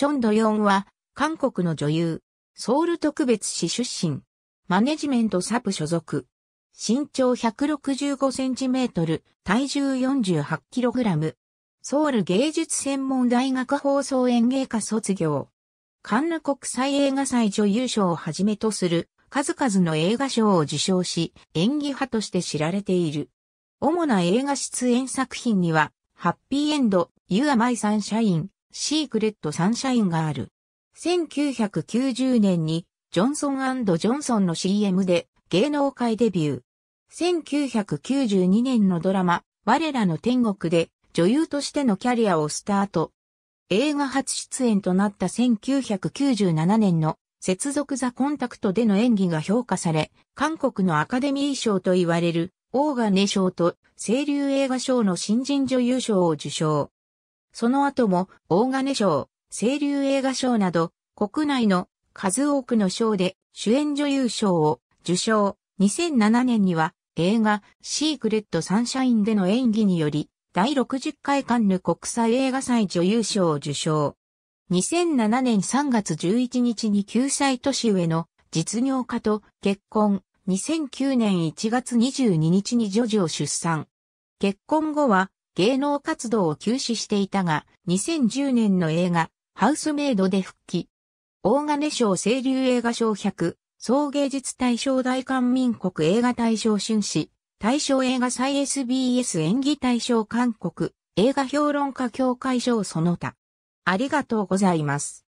チョンドヨンは、韓国の女優、ソウル特別市出身、マネジメントサブ所属、身長165センチメートル、体重48キログラム、ソウル芸術専門大学放送演芸科卒業、カンヌ国際映画祭女優賞をはじめとする数々の映画賞を受賞し、演技派として知られている。主な映画出演作品には、ハッピーエンド、ユアマイサンシャイン、シークレットサンシャインがある。1990年にジョンソンジョンソンの CM で芸能界デビュー。1992年のドラマ、我らの天国で女優としてのキャリアをスタート。映画初出演となった1997年の接続ザ・コンタクトでの演技が評価され、韓国のアカデミー賞と言われるオーガネ賞と清流映画賞の新人女優賞を受賞。その後も、大金賞、清流映画賞など、国内の数多くの賞で主演女優賞を受賞。2007年には映画シークレットサンシャインでの演技により第60回カンヌ国際映画祭女優賞を受賞。2007年3月11日に9歳年上の実業家と結婚。2009年1月22日に女児を出産。結婚後は芸能活動を休止していたが、2010年の映画、ハウスメイドで復帰。大金賞清流映画賞100、総芸術大賞大韓民国映画大賞春史、大賞映画祭 SBS 演技大賞韓国、映画評論家協会賞その他。ありがとうございます。